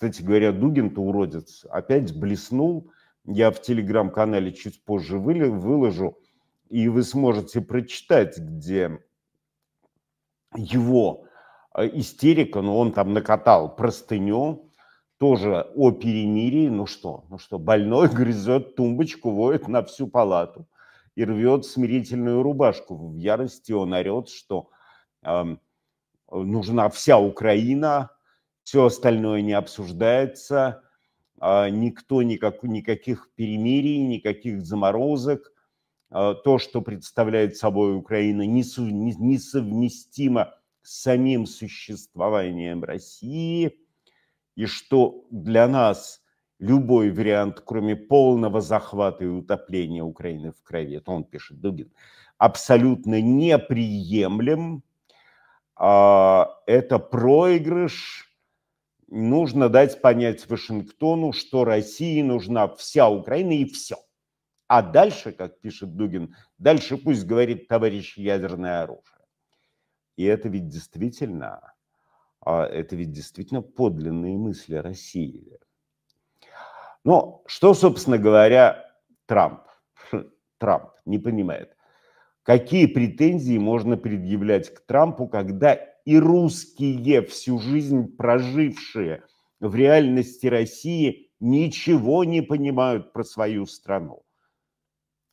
Кстати говоря, Дугин-то уродец опять блеснул. Я в телеграм-канале чуть позже выложу, и вы сможете прочитать, где его э, истерика, но ну, он там накатал простыню, тоже о перемирии. Ну что, ну что, больной грызет тумбочку, воет на всю палату и рвет смирительную рубашку. В ярости он орет, что э, нужна вся Украина, все остальное не обсуждается, а никто никак, никаких перемирий, никаких заморозок. А то, что представляет собой Украина, несовместимо с самим существованием России, и что для нас любой вариант, кроме полного захвата и утопления Украины в крови, это он пишет, Дугин, абсолютно неприемлем. А это проигрыш – нужно дать понять Вашингтону, что России нужна вся Украина и все. А дальше, как пишет Дугин, дальше пусть говорит товарищ ядерное оружие. И это ведь действительно, а, это ведь действительно подлинные мысли России. Но что, собственно говоря, Трамп? Трамп не понимает. Какие претензии можно предъявлять к Трампу, когда и русские, всю жизнь прожившие в реальности России, ничего не понимают про свою страну.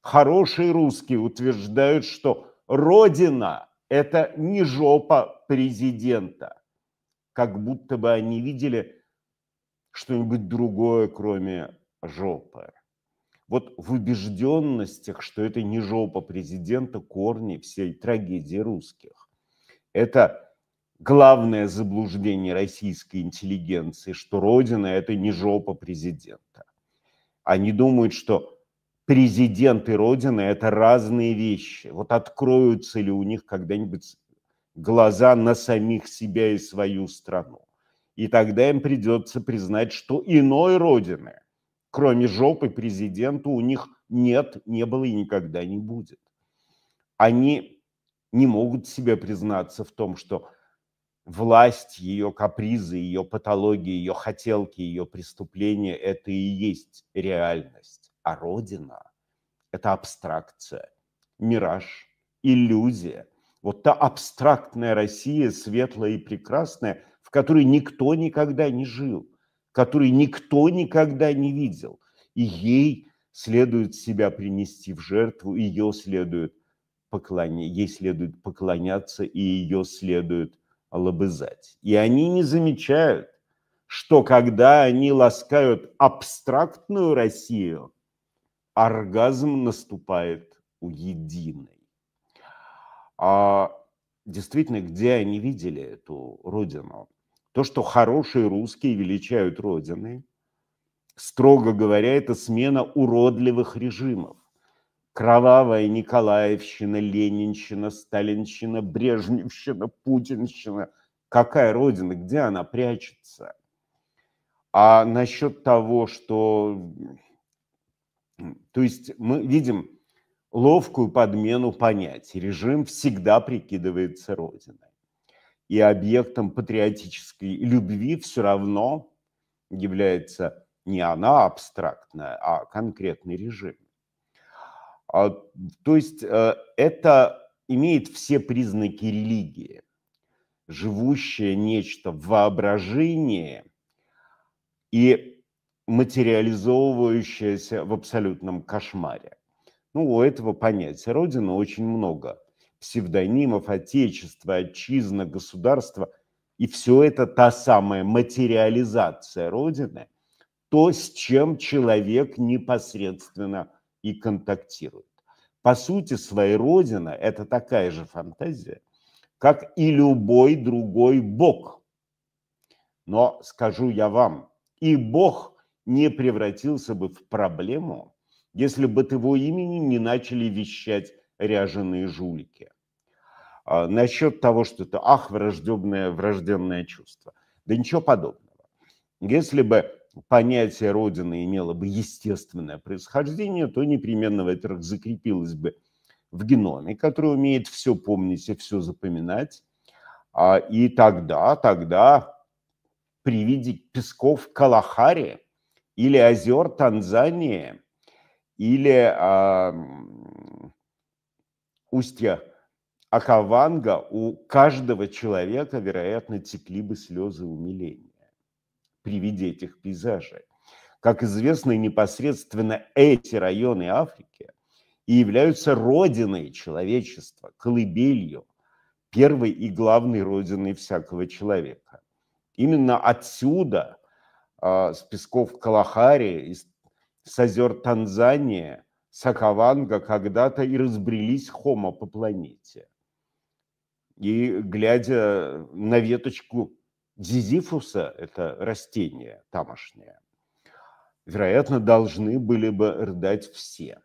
Хорошие русские утверждают, что Родина – это не жопа президента, как будто бы они видели что-нибудь другое, кроме жопы. Вот в убежденностях, что это не жопа президента, корни всей трагедии русских. Это главное заблуждение российской интеллигенции, что Родина – это не жопа президента. Они думают, что президент и Родина – это разные вещи. Вот откроются ли у них когда-нибудь глаза на самих себя и свою страну. И тогда им придется признать, что иной Родины, кроме жопы президента, у них нет, не было и никогда не будет. Они не могут себе признаться в том, что – власть, ее капризы, ее патологии, ее хотелки, ее преступления – это и есть реальность. А Родина – это абстракция, мираж, иллюзия. Вот та абстрактная Россия, светлая и прекрасная, в которой никто никогда не жил, которой никто никогда не видел. И ей следует себя принести в жертву, ее следует поклоня... ей следует поклоняться, и ее следует – лобызать. И они не замечают, что когда они ласкают абстрактную Россию, оргазм наступает у единой. А действительно, где они видели эту родину? То, что хорошие русские величают родины, строго говоря, это смена уродливых режимов. Кровавая Николаевщина, Ленинщина, Сталинщина, Брежневщина, Путинщина. Какая родина, где она прячется? А насчет того, что... То есть мы видим ловкую подмену понятий. Режим всегда прикидывается родиной. И объектом патриотической любви все равно является не она абстрактная, а конкретный режим. А, то есть э, это имеет все признаки религии. Живущее нечто в воображении и материализовывающееся в абсолютном кошмаре. Ну, у этого понятия Родина очень много псевдонимов, отечество, отчизна, государство. И все это та самая материализация Родины, то, с чем человек непосредственно и контактирует. По сути своей Родина – это такая же фантазия, как и любой другой Бог. Но скажу я вам, и Бог не превратился бы в проблему, если бы от его имени не начали вещать ряженые жулики. А, насчет того, что это ах, враждебное враждебное чувство. Да ничего подобного. Если бы понятие Родины имело бы естественное происхождение, то непременно, во-первых, закрепилось бы в геноме, который умеет все помнить и все запоминать. А, и тогда, тогда при виде песков Калахари или озер Танзании или а, устья Акаванга у каждого человека, вероятно, текли бы слезы умиления при виде этих пейзажей. Как известно, непосредственно эти районы Африки и являются родиной человечества, колыбелью, первой и главной родиной всякого человека. Именно отсюда, а, с песков Калахари, с озер Танзания, Сакаванга когда-то и разбрелись хомо по планете. И глядя на веточку Дизифуса это растение тамошнее, вероятно, должны были бы рыдать все.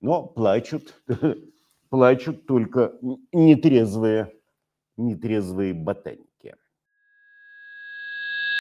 Но плачут, плачут только нетрезвые, нетрезвые ботаники.